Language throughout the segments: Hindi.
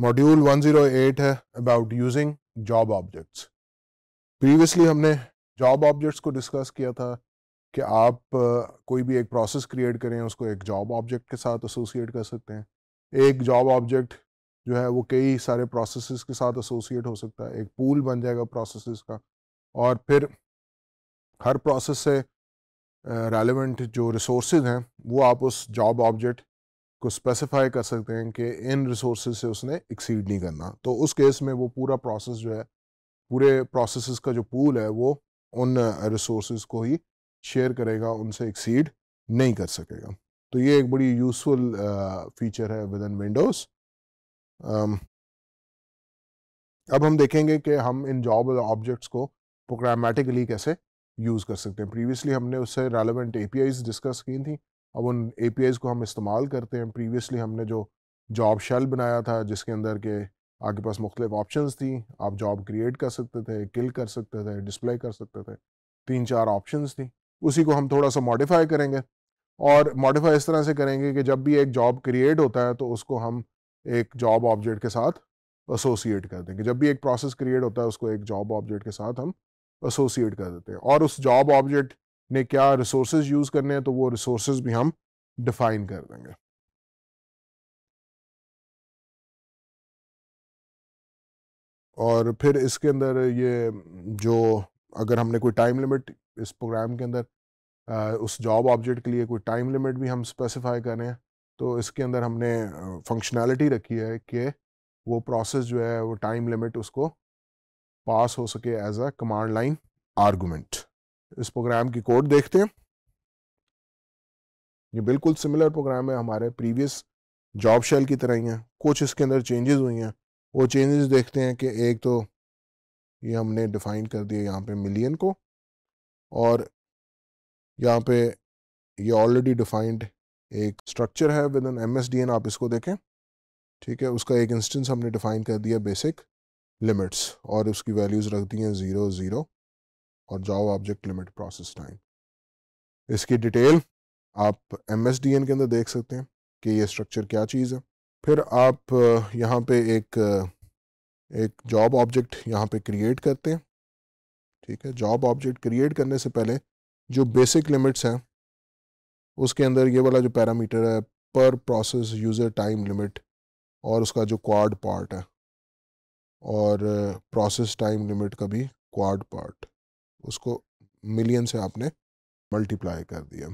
मॉड्यूल 108 है about using job objects previously हमने जॉब ऑब्जेक्ट्स को डिस्कस किया था कि आप कोई भी एक प्रोसेस क्रिएट करें उसको एक जॉब ऑब्जेक्ट के साथ एसोसिएट कर सकते हैं एक जॉब ऑब्जेक्ट जो है वो कई सारे प्रोसेसेस के साथ एसोसिएट हो सकता है एक पूल बन जाएगा प्रोसेसेस का और फिर हर प्रोसेस से रेलेवेंट जो रिसोर्सेज हैं वो आप उस जॉब ऑब्जेक्ट को स्पेसिफाई कर सकते हैं कि इन रिसोर्स से उसने एक्सीड नहीं करना तो उस केस में वो पूरा प्रोसेस जो है पूरे प्रोसेस का जो पूल है वो उन रिसोर्स को ही शेयर करेगा उनसे एक्सीड नहीं कर सकेगा तो ये एक बड़ी यूजफुल फीचर है विद इन विंडोज़ अब हम देखेंगे कि हम इन जॉब ऑब्जेक्ट्स को प्रोग्रामेटिकली कैसे यूज़ कर सकते हैं प्रीवियसली हमने उससे रेलिवेंट ए डिस्कस की थी अब उन ए को हम इस्तेमाल करते हैं प्रीवियसली हमने जो जॉब शेल बनाया था जिसके अंदर के आपके पास मुख्तलिफ ऑप्शन थी आप जॉब क्रिएट कर सकते थे किल कर सकते थे डिस्प्ले कर सकते थे तीन चार ऑप्शन थी उसी को हम थोड़ा सा मॉडिफाई करेंगे और मॉडिफाई इस तरह से करेंगे कि जब भी एक जॉब क्रिएट होता है तो उसको हम एक जॉब ऑब्जेक्ट के साथ एसोसिएट कर देंगे जब भी एक प्रोसेस क्रिएट होता है उसको एक जॉब ऑब्जेक्ट के साथ हम एसोसिएट कर देते हैं और उस जॉब ऑब्जेक्ट ने क्या रिसोर्स यूज़ करने हैं तो वो रिसोर्स भी हम डिफाइन कर देंगे और फिर इसके अंदर ये जो अगर हमने कोई टाइम लिमिट इस प्रोग्राम के अंदर उस जॉब ऑब्जेक्ट के लिए कोई टाइम लिमिट भी हम स्पेसिफाई करें तो इसके अंदर हमने फंक्शनैलिटी रखी है कि वो प्रोसेस जो है वो टाइम लिमिट उसको पास हो सके as a command line argument इस प्रोग्राम की कोड देखते हैं ये बिल्कुल सिमिलर प्रोग्राम है हमारे प्रीवियस जॉब शेल की तरह ही है कुछ इसके अंदर चेंजेस हुई हैं वो चेंजेस देखते हैं कि एक तो ये हमने डिफाइन कर दिया यहाँ पे मिलियन को और यहाँ पे ये ऑलरेडी डिफाइंड एक स्ट्रक्चर है with N M S D N आप इसको देखें ठीक है उसका एक इंस्टेंस हमने डिफाइन कर दिया बेसिक लिमिट्स और उसकी वैल्यूज़ रख दी हैं ज़ीरो ज़ीरो और job object limit process time इसकी डिटेल आप एम के अंदर देख सकते हैं कि ये स्ट्रक्चर क्या चीज़ है फिर आप यहाँ पे एक एक जॉब ऑब्जेक्ट यहाँ पे क्रिएट करते हैं ठीक है जॉब ऑब्जेक्ट क्रिएट करने से पहले जो बेसिक लिमिट्स हैं उसके अंदर ये वाला जो पैरामीटर है per process user time limit और उसका जो क्वाड पार्ट है और प्रोसेस टाइम लिमिट का भी क्वाड पार्ट उसको मिलियन से आपने मल्टीप्लाई कर दिया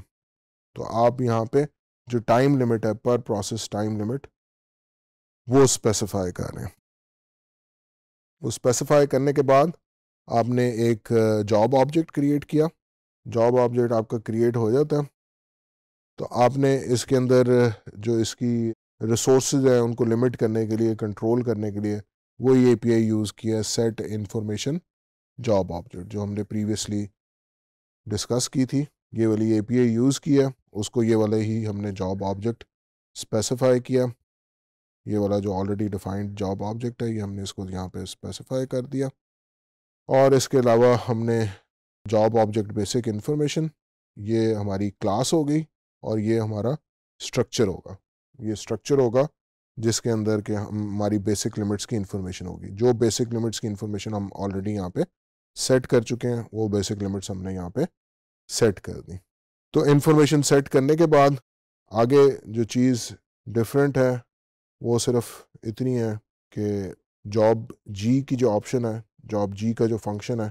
तो आप यहाँ पे जो टाइम लिमिट है पर प्रोसेस टाइम लिमिट वो स्पेसिफाई करें वो स्पेसिफाई करने के बाद आपने एक जॉब ऑब्जेक्ट क्रिएट किया जॉब ऑब्जेक्ट आपका क्रिएट हो जाता है तो आपने इसके अंदर uh, जो इसकी रिसोर्स हैं उनको लिमिट करने के लिए कंट्रोल करने के लिए वो ये पी यूज़ किया सेट इन्फॉर्मेशन जॉब ऑब्जेक्ट जो हमने प्रीवियसली डिस्कस की थी ये वाली एपीआई यूज़ किया उसको ये वाले ही हमने जॉब ऑब्जेक्ट स्पेसिफाई किया ये वाला जो ऑलरेडी डिफाइंड जॉब ऑब्जेक्ट है ये हमने इसको यहाँ पे स्पेसिफाई कर दिया और इसके अलावा हमने जॉब ऑब्जेक्ट बेसिक इन्फॉर्मेशन ये हमारी क्लास हो गई और ये हमारा स्ट्रक्चर होगा ये स्ट्रक्चर होगा जिसके अंदर के हमारी बेसिक लिमिट्स की इन्फॉर्मेशन होगी जो बेसिक लिमिट्स की इन्फॉर्मेशन हम ऑलरेडी यहाँ पे सेट कर चुके हैं वो बेसिक लिमिट्स हमने यहाँ पे सेट कर दी तो इन्फॉर्मेशन सेट करने के बाद आगे जो चीज़ डिफरेंट है वो सिर्फ इतनी है कि जॉब जी की जो ऑप्शन है जॉब जी का जो फंक्शन है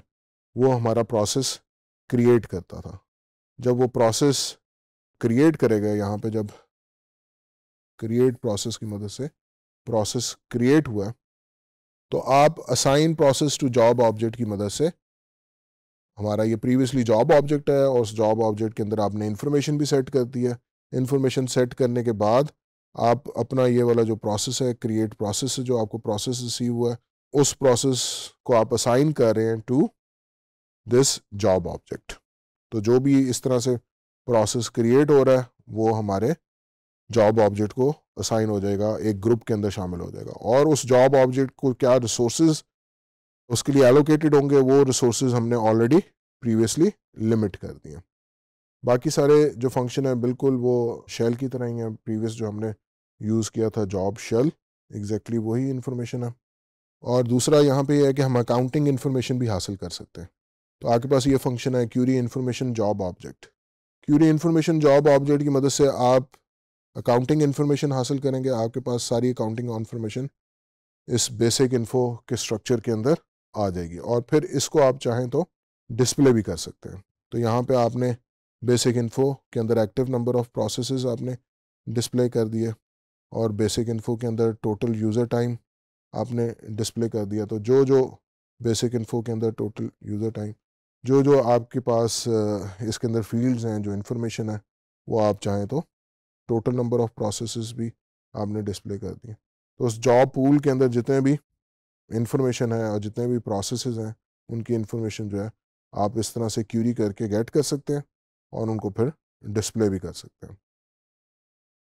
वो हमारा प्रोसेस क्रिएट करता था जब वो प्रोसेस क्रिएट करेगा यहाँ पे जब क्रिएट प्रोसेस की मदद से प्रोसेस क्रिएट हुआ तो आप assign process to job object की मदद से हमारा ये प्रीवियसली जॉब ऑब्जेक्ट है और उस जॉब ऑब्जेक्ट के अंदर आपने इन्फॉर्मेशन भी सेट कर दी है इन्फॉर्मेशन सेट करने के बाद आप अपना ये वाला जो प्रोसेस है क्रिएट प्रोसेस जो आपको प्रोसेस रिसीव हुआ है उस प्रोसेस को आप असाइन कर रहे हैं टू दिस जॉब ऑब्जेक्ट तो जो भी इस तरह से प्रोसेस क्रिएट हो रहा है वो हमारे जॉब ऑब्जेक्ट को असाइन हो जाएगा एक ग्रुप के अंदर शामिल हो जाएगा और उस जॉब ऑब्जेक्ट को क्या रिसोर्स उसके लिए एलोकेटेड होंगे वो रिसोर्स हमने ऑलरेडी प्रीवियसली लिमिट कर दिए बाकी सारे जो फंक्शन है बिल्कुल वो शेल की तरह ही हैं प्रीवियस जो हमने यूज़ किया था जॉब शेल एग्जैक्टली वही इन्फॉर्मेशन है और दूसरा यहाँ पे यह है कि हम अकाउंटिंग इन्फॉर्मेशन भी हासिल कर सकते हैं तो आपके पास ये फंक्शन है query information job object query information job object की मदद से आप अकाउंटिंग इन्फॉर्मेशन हासिल करेंगे आपके पास सारी अकाउंटिंग इन्फॉर्मेशन इस बेसिक इन्फो के स्ट्रक्चर के अंदर आ जाएगी और फिर इसको आप चाहें तो डिस्प्ले भी कर सकते हैं तो यहाँ पे आपने बेसिक इन्फो के अंदर एक्टिव नंबर ऑफ प्रोसेस आपने डिस्प्ले कर दिए और बेसिक इन्फो के अंदर टोटल यूज़र टाइम आपने डिस्प्ले कर दिया तो जो जो बेसिक इन्फो के अंदर टोटल यूज़र टाइम जो जो आपके पास इसके अंदर फील्ड्स हैं जो इन्फॉर्मेशन है वो आप चाहें तो टोटल नंबर ऑफ प्रोसेस भी आपने डिस्प्ले कर दिए तो उस जॉब पूल के अंदर जितने भी इंफॉर्मेशन है और जितने भी प्रोसेस हैं उनकी इन्फॉर्मेशन जो है आप इस तरह से क्यूरी करके गेट कर सकते हैं और उनको फिर डिस्प्ले भी कर सकते हैं